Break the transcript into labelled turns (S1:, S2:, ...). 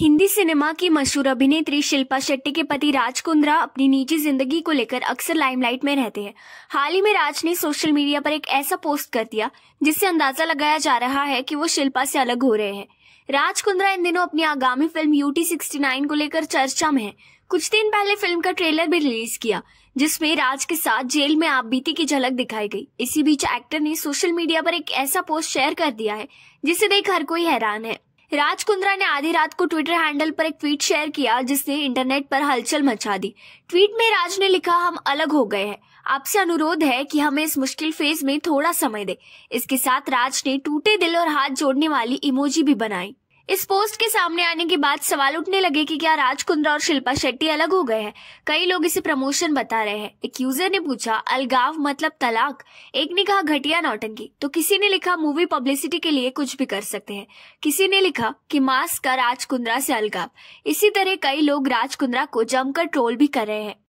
S1: Hindi cinema की मशहूर अभिनेत्री शिल्पा शेट्टी के पति राज कुंद्रा अपनी निजी जिंदगी को लेकर अक्सर लाइमलाइट में रहते हैं हाल ही में राज ने सोशल मीडिया पर एक ऐसा पोस्ट कर दिया जिससे अंदाजा लगाया जा रहा है कि वो शिल्पा से अलग हो रहे हैं राज कुंद्रा इन दिनों अपनी आगामी फिल्म यूटी सिक्सटी नाइन को लेकर चर्चा में है कुछ दिन पहले फिल्म का ट्रेलर भी रिलीज किया जिसमें राज के साथ जेल में आप बीती की झलक दिखाई गई इसी बीच एक्टर ने सोशल मीडिया पर एक ऐसा पोस्ट शेयर कर दिया है जिसे देख हर कोई हैरान है राज कुंद्रा ने आधी रात को ट्विटर हैंडल पर एक ट्वीट शेयर किया जिसने इंटरनेट पर हलचल मचा दी ट्वीट में राज ने लिखा हम अलग हो गए हैं आपसे अनुरोध है कि हमें इस मुश्किल फेज में थोड़ा समय दे इसके साथ राज ने टूटे दिल और हाथ जोड़ने वाली इमोजी भी बनाई इस पोस्ट के सामने आने के बाद सवाल उठने लगे कि क्या राज कुंद्रा और शिल्पा शेट्टी अलग हो गए हैं कई लोग इसे प्रमोशन बता रहे हैं एक यूजर ने पूछा अलगाव मतलब तलाक एक ने कहा घटिया नौटंकी तो किसी ने लिखा मूवी पब्लिसिटी के लिए कुछ भी कर सकते हैं किसी ने लिखा कि मास्क का राज कुंद्रा से अलगाव इसी तरह कई लोग राज कुंद्रा को जमकर ट्रोल भी कर रहे हैं